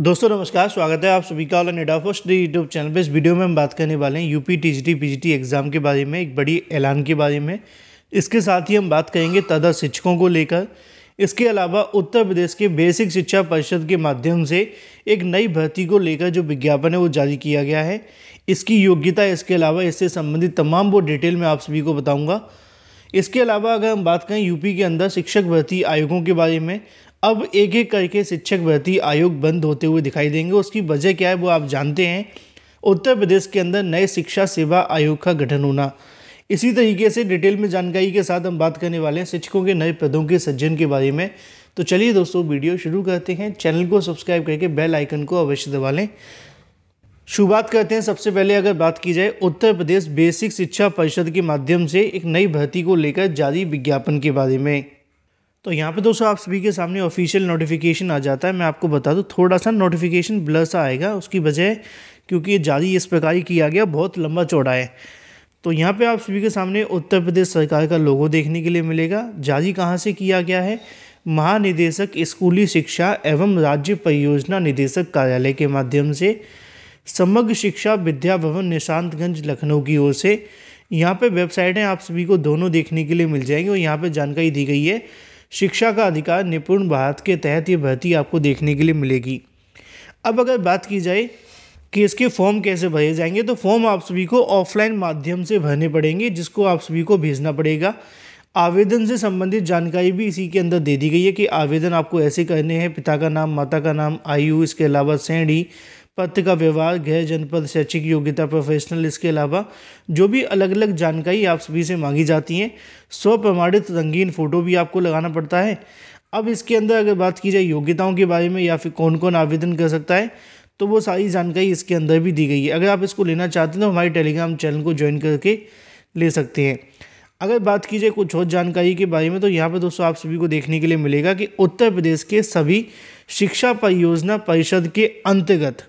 दोस्तों नमस्कार स्वागत है आप सभी का ऑल नेडा फर्स्ट यूट्यूब चैनल पे इस वीडियो में हम बात करने वाले हैं यूपी टीजीटी पीजीटी एग्ज़ाम के बारे में एक बड़ी ऐलान के बारे में इसके साथ ही हम बात करेंगे तदा शिक्षकों को लेकर इसके अलावा उत्तर प्रदेश के बेसिक शिक्षा परिषद के माध्यम से एक नई भर्ती को लेकर जो विज्ञापन है वो जारी किया गया है इसकी योग्यता इसके अलावा इससे संबंधित तमाम वो डिटेल में आप सभी को बताऊँगा इसके अलावा अगर हम बात करें यूपी के अंदर शिक्षक भर्ती आयोगों के बारे में अब एक एक करके शिक्षक भर्ती आयोग बंद होते हुए दिखाई देंगे उसकी वजह क्या है वो आप जानते हैं उत्तर प्रदेश के अंदर नए शिक्षा सेवा आयोग का गठन होना इसी तरीके से डिटेल में जानकारी के साथ हम बात करने वाले हैं शिक्षकों के नए पदों के सज्जन के बारे में तो चलिए दोस्तों वीडियो शुरू करते हैं चैनल को सब्सक्राइब करके बेल आइकन को अवश्य दबा लें शुरुआत करते हैं सबसे पहले अगर बात की जाए उत्तर प्रदेश बेसिक शिक्षा परिषद के माध्यम से एक नई भर्ती को लेकर जारी विज्ञापन के बारे में तो यहाँ पे दोस्तों आप सभी के सामने ऑफिशियल नोटिफिकेशन आ जाता है मैं आपको बता दूँ थोड़ा सा नोटिफिकेशन ब्लस आएगा उसकी वजह क्योंकि ये जारी इस प्रकार ही किया गया बहुत लंबा चौड़ा है तो यहाँ पे आप सभी के सामने उत्तर प्रदेश सरकार का लोगो देखने के लिए मिलेगा जारी कहाँ से किया गया है महानिदेशक स्कूली शिक्षा एवं राज्य परियोजना निदेशक कार्यालय के माध्यम से समग्र शिक्षा विद्या भवन निशांतगंज लखनऊ की ओर से यहाँ पे वेबसाइट आप सभी को दोनों देखने के लिए मिल जाएंगे और यहाँ पे जानकारी दी गई है शिक्षा का अधिकार निपुण भारत के तहत ये भर्ती आपको देखने के लिए मिलेगी अब अगर बात की जाए कि इसके फॉर्म कैसे भरे जाएंगे तो फॉर्म आप सभी को ऑफलाइन माध्यम से भरने पड़ेंगे जिसको आप सभी को भेजना पड़ेगा आवेदन से संबंधित जानकारी भी इसी के अंदर दे दी गई है कि आवेदन आपको ऐसे करने हैं पिता का नाम माता का नाम आयु इसके अलावा श्रेणी पत्र का व्यवहार गृह जनपद शैक्षिक योग्यता प्रोफेशनल इसके अलावा जो भी अलग अलग जानकारी आप सभी से मांगी जाती हैं स्व प्रमाणित रंगीन फ़ोटो भी आपको लगाना पड़ता है अब इसके अंदर अगर बात की जाए योग्यताओं के बारे में या फिर कौन कौन आवेदन कर सकता है तो वो सारी जानकारी इसके अंदर भी दी गई है अगर आप इसको लेना चाहते हैं तो हमारे टेलीग्राम चैनल को ज्वाइन करके ले सकते हैं अगर बात की जाए कुछ और जानकारी के बारे में तो यहाँ पर दोस्तों आप सभी को देखने के लिए मिलेगा कि उत्तर प्रदेश के सभी शिक्षा परियोजना परिषद के अंतर्गत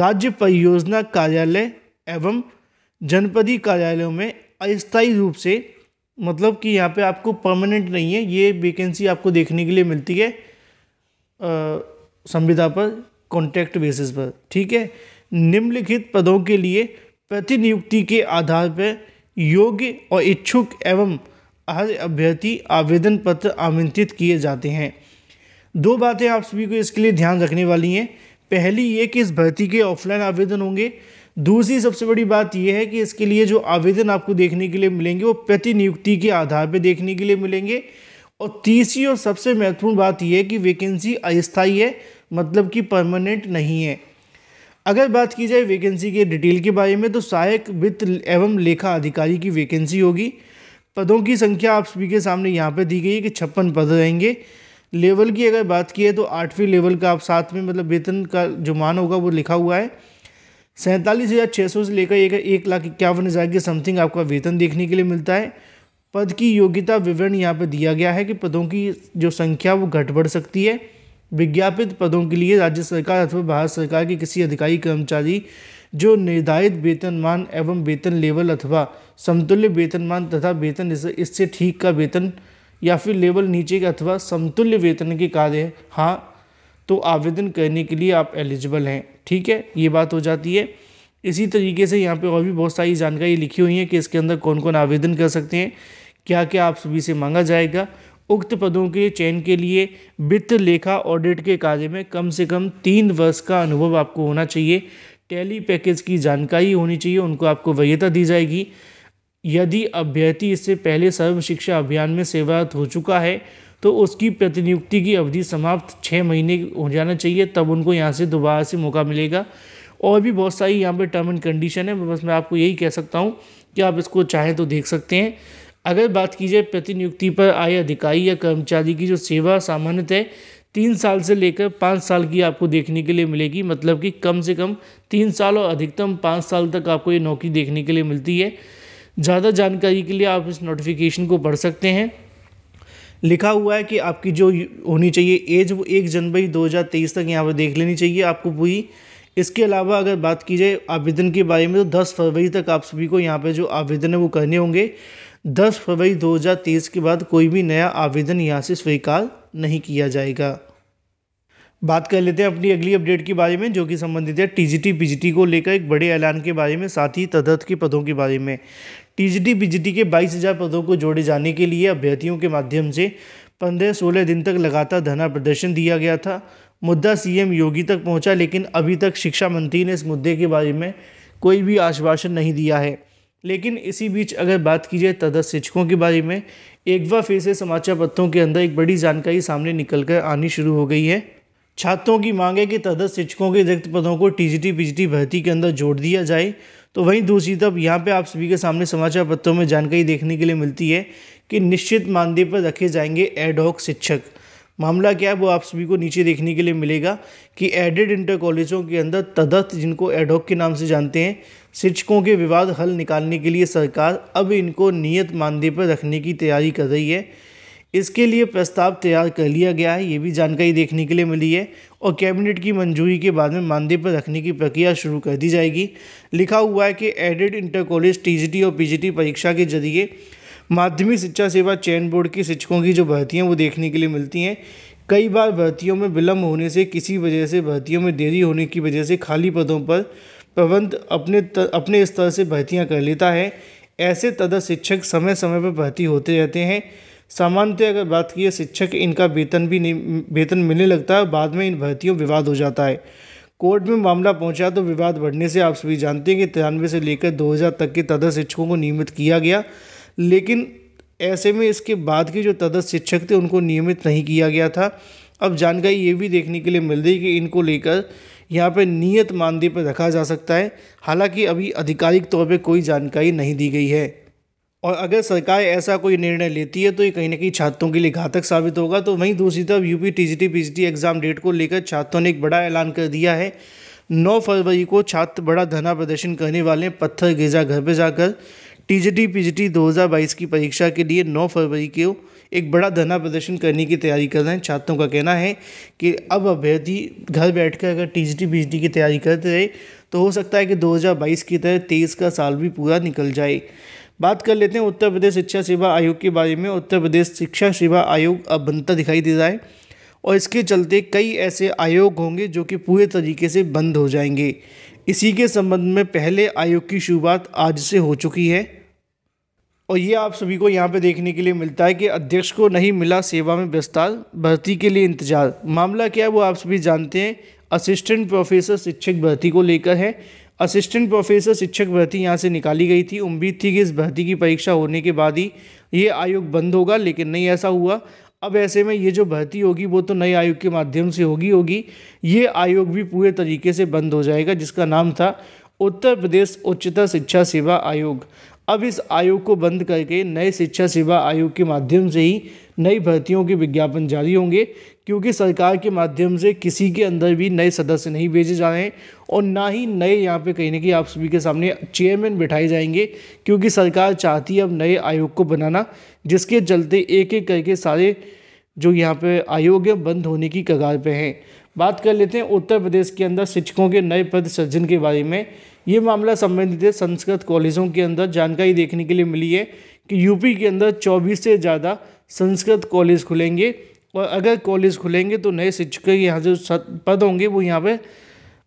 राज्य परियोजना कार्यालय एवं जनपदी कार्यालयों में अस्थायी रूप से मतलब कि यहाँ पे आपको परमानेंट नहीं है ये वेकेंसी आपको देखने के लिए मिलती है संविदा पर कॉन्ट्रैक्ट बेसिस पर ठीक है निम्नलिखित पदों के लिए प्रतिनियुक्ति के आधार पर योग्य और इच्छुक एवं हर अभ्यर्थी आवेदन पत्र आमंत्रित किए जाते हैं दो बातें आप सभी को इसके लिए ध्यान रखने वाली हैं पहली ये कि इस भर्ती के ऑफलाइन आवेदन होंगे दूसरी सबसे बड़ी बात यह है कि इसके लिए जो आवेदन आपको देखने के लिए मिलेंगे वो प्रतिनियुक्ति के आधार पर देखने के लिए मिलेंगे और तीसरी और सबसे महत्वपूर्ण बात यह है कि वैकेंसी अस्थायी है मतलब कि परमानेंट नहीं है अगर बात की जाए वैकेंसी के डिटेल के बारे में तो सहायक वित्त एवं लेखा अधिकारी की वैकेंसी होगी पदों की संख्या आप सभी के सामने यहाँ पर दी गई है कि छप्पन पद रहेंगे लेवल की अगर बात की है तो आठवीं लेवल का आप साथ में मतलब वेतन का जो मान होगा वो लिखा हुआ है सैंतालीस हज़ार छः सौ से लेकर एक, एक लाख इक्यावन हज़ार के समथिंग आपका वेतन देखने के लिए मिलता है पद की योग्यता विवरण यहाँ पर दिया गया है कि पदों की जो संख्या वो घट बढ़ सकती है विज्ञापित पदों के लिए राज्य सरकार अथवा भारत सरकार के किसी अधिकारी कर्मचारी जो निर्धारित वेतनमान एवं वेतन लेवल अथवा समतुल्य वेतनमान तथा वेतन इससे ठीक का वेतन या फिर लेवल नीचे का अथवा समतुल्य वेतन के कार्य हाँ तो आवेदन करने के लिए आप एलिजिबल हैं ठीक है ये बात हो जाती है इसी तरीके से यहाँ पे और भी बहुत सारी जानकारी लिखी हुई है कि इसके अंदर कौन कौन आवेदन कर सकते हैं क्या क्या आप सभी से मांगा जाएगा उक्त पदों के चयन के लिए वित्त लेखा ऑडिट के कार्य में कम से कम तीन वर्ष का अनुभव आपको होना चाहिए टैली पैकेज की जानकारी होनी चाहिए उनको आपको वरीयता दी जाएगी यदि अभ्यर्थी इससे पहले सर्व शिक्षा अभियान में सेवारत हो चुका है तो उसकी प्रतिनियुक्ति की अवधि समाप्त छः महीने हो जाना चाहिए तब उनको यहाँ से दोबारा से मौका मिलेगा और भी बहुत सारी यहाँ पर टर्म एंड कंडीशन है बस मैं आपको यही कह सकता हूँ कि आप इसको चाहें तो देख सकते हैं अगर बात की जाए प्रतिनियुक्ति पर आए अधिकारी या कर्मचारी की जो सेवा सामान्यतः तीन साल से लेकर पाँच साल की आपको देखने के लिए मिलेगी मतलब कि कम से कम तीन साल और अधिकतम पाँच साल तक आपको ये नौकरी देखने के लिए मिलती है ज़्यादा जानकारी के लिए आप इस नोटिफिकेशन को पढ़ सकते हैं लिखा हुआ है कि आपकी जो होनी चाहिए एज वो एक जनवरी 2023 तक यहाँ पर देख लेनी चाहिए आपको पूरी इसके अलावा अगर बात की जाए आवेदन के बारे में तो 10 फरवरी तक आप सभी को यहाँ पर जो आवेदन है वो करने होंगे दस फरवरी तेईस के बाद कोई भी नया आवेदन यहाँ से स्वीकार नहीं किया जाएगा बात कर लेते हैं अपनी अगली अपडेट के बारे में जो कि संबंधित है टीजीटी पीजीटी को लेकर एक बड़े ऐलान के बारे में साथ ही तदर्थ के पदों के बारे में टीजीटी पीजीटी के 22,000 पदों को जोड़े जाने के लिए अभ्यर्थियों के माध्यम से 15-16 दिन तक लगातार धरना प्रदर्शन दिया गया था मुद्दा सीएम योगी तक पहुँचा लेकिन अभी तक शिक्षा मंत्री ने इस मुद्दे के बारे में कोई भी आश्वासन नहीं दिया है लेकिन इसी बीच अगर बात की जाए तदस शिक्षकों के बारे में एक बार फिर से समाचार पत्रों के अंदर एक बड़ी जानकारी सामने निकल कर आनी शुरू हो गई है छात्रों की मांग है कि तदस्थ शिक्षकों के रिक्त पदों को टी पीजीटी भर्ती के अंदर जोड़ दिया जाए तो वहीं दूसरी तरफ यहाँ पे आप सभी के सामने समाचार पत्रों में जानकारी देखने के लिए मिलती है कि निश्चित मानदेय पर रखे जाएंगे एडॉक शिक्षक मामला क्या है वो आप सभी को नीचे देखने के लिए मिलेगा कि एडेड इंटर कॉलेजों के अंदर तदर्थ जिनको एडोक के नाम से जानते हैं शिक्षकों के विवाद हल निकालने के लिए सरकार अब इनको नियत मानदेय पर रखने की तैयारी कर रही है इसके लिए प्रस्ताव तैयार कर लिया गया है ये भी जानकारी देखने के लिए मिली है और कैबिनेट की मंजूरी के बाद में मानदेय पर रखने की प्रक्रिया शुरू कर दी जाएगी लिखा हुआ है कि एडेड इंटर कॉलेज टी और पी परीक्षा के जरिए माध्यमिक शिक्षा सेवा चयन बोर्ड के शिक्षकों की जो भर्तियाँ वो देखने के लिए मिलती हैं कई बार भर्तियों में विलम्ब होने से किसी वजह से भर्तियों में देरी होने की वजह से खाली पदों पर प्रबंध अपने तर, अपने स्तर से भर्तियाँ कर लेता है ऐसे तदर्थ शिक्षक समय समय पर भर्ती होते रहते हैं सामान्यतः अगर बात की शिक्षक इनका वेतन भी नहीं वेतन मिलने लगता है बाद में इन भर्तियों विवाद हो जाता है कोर्ट में मामला पहुंचा तो विवाद बढ़ने से आप सभी जानते हैं कि तिरानवे से लेकर 2000 तक के तदर्थ शिक्षकों को नियमित किया गया लेकिन ऐसे में इसके बाद के जो तदस्थ शिक्षक थे उनको नियमित नहीं किया गया था अब जानकारी ये भी देखने के लिए मिल रही कि इनको लेकर यहाँ पर नियत मानदेय पर रखा जा सकता है हालांकि अभी आधिकारिक तौर पे कोई जानकारी नहीं दी गई है और अगर सरकार ऐसा कोई निर्णय लेती है तो ये कहीं ना कहीं छात्रों के लिए घातक साबित होगा तो वहीं दूसरी तरफ UP TGT PGT exam date को लेकर छात्रों ने एक बड़ा ऐलान कर दिया है 9 फरवरी को छात्र बड़ा धरना प्रदर्शन करने वाले पत्थर गिरजा घर पर जाकर टीजीटी पीजीटी 2022 की परीक्षा के लिए 9 फरवरी को एक बड़ा धरना प्रदर्शन करने की तैयारी कर रहे हैं छात्रों का कहना है कि अब अभ्यर्थी घर बैठकर अगर टीजीटी पीजीटी की तैयारी करते रहे तो हो सकता है कि 2022 की तरह तेईस का साल भी पूरा निकल जाए बात कर लेते हैं उत्तर प्रदेश शिक्षा सेवा आयोग के बारे में उत्तर प्रदेश शिक्षा सेवा आयोग अब बनता दिखाई दे रहा है और इसके चलते कई ऐसे आयोग होंगे जो कि पूरे तरीके से बंद हो जाएंगे इसी के संबंध में पहले आयोग की शुरुआत आज से हो चुकी है और ये आप सभी को यहाँ पे देखने के लिए मिलता है कि अध्यक्ष को नहीं मिला सेवा में विस्तार भर्ती के लिए इंतजार मामला क्या है वो आप सभी जानते हैं असिस्टेंट प्रोफेसर शिक्षक भर्ती को लेकर है असिस्टेंट प्रोफेसर शिक्षक भर्ती यहाँ से निकाली गई थी उम्मीद थी कि इस भर्ती की परीक्षा होने के बाद ही ये आयोग बंद होगा लेकिन नहीं ऐसा हुआ अब ऐसे में ये जो भर्ती होगी वो तो नए आयोग के माध्यम से होगी होगी ये आयोग भी पूरे तरीके से बंद हो जाएगा जिसका नाम था उत्तर प्रदेश उच्चतर शिक्षा सेवा आयोग अब इस आयोग को बंद करके नए शिक्षा सेवा आयोग के माध्यम से ही नई भर्तियों के विज्ञापन जारी होंगे क्योंकि सरकार के माध्यम से किसी के अंदर भी नए सदस्य नहीं भेजे जा रहे हैं और ना ही नए यहाँ पे कहीं ना कहीं आप सभी के सामने चेयरमैन बिठाए जाएंगे क्योंकि सरकार चाहती है अब नए आयोग को बनाना जिसके चलते एक एक करके सारे जो यहाँ पे आयोग है बंद होने की कगार पे हैं बात कर लेते हैं उत्तर प्रदेश के अंदर शिक्षकों के नए पद सृजन के बारे में ये मामला संबंधित संस्कृत कॉलेजों के अंदर जानकारी देखने के लिए मिली है कि यूपी के अंदर चौबीस से ज़्यादा संस्कृत कॉलेज खुलेंगे और अगर कॉलेज खुलेंगे तो नए शिक्षक के यहाँ जो पद होंगे वो यहाँ पर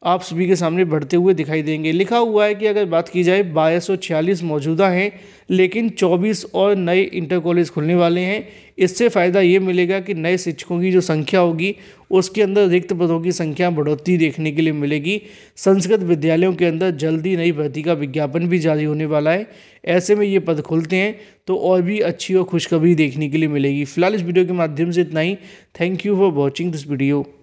आप सभी के सामने बढ़ते हुए दिखाई देंगे लिखा हुआ है कि अगर बात की जाए छियालीस मौजूदा हैं लेकिन 24 और नए इंटर कॉलेज खुलने वाले हैं इससे फ़ायदा ये मिलेगा कि नए शिक्षकों की जो संख्या होगी उसके अंदर रिक्त पदों की संख्या बढ़ोतरी देखने के लिए मिलेगी संस्कृत विद्यालयों के अंदर जल्दी नई भर्ती का विज्ञापन भी जारी होने वाला है ऐसे में ये पद खुलते हैं तो और भी अच्छी और खुशखबरी देखने के लिए मिलेगी फिलहाल इस वीडियो के माध्यम से इतना ही thank you for watching this video